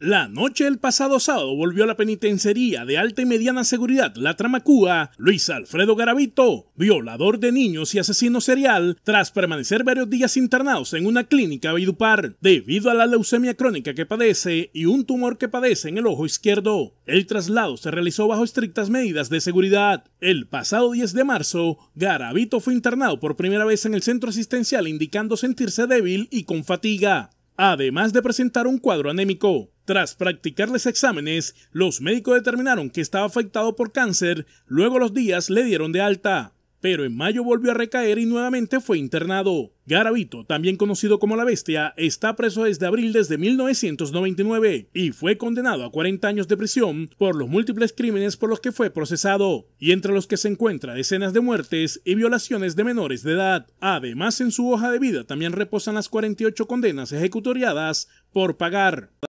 La noche del pasado sábado volvió a la penitenciaría de alta y mediana seguridad La Tramacúa Luis Alfredo Garavito, violador de niños y asesino serial, tras permanecer varios días internados en una clínica Vidupar debido a la leucemia crónica que padece y un tumor que padece en el ojo izquierdo. El traslado se realizó bajo estrictas medidas de seguridad. El pasado 10 de marzo, Garavito fue internado por primera vez en el centro asistencial indicando sentirse débil y con fatiga, además de presentar un cuadro anémico. Tras practicarles exámenes, los médicos determinaron que estaba afectado por cáncer, luego los días le dieron de alta. Pero en mayo volvió a recaer y nuevamente fue internado. Garavito, también conocido como la Bestia, está preso desde abril desde 1999 y fue condenado a 40 años de prisión por los múltiples crímenes por los que fue procesado, y entre los que se encuentra decenas de muertes y violaciones de menores de edad. Además, en su hoja de vida también reposan las 48 condenas ejecutoriadas por pagar.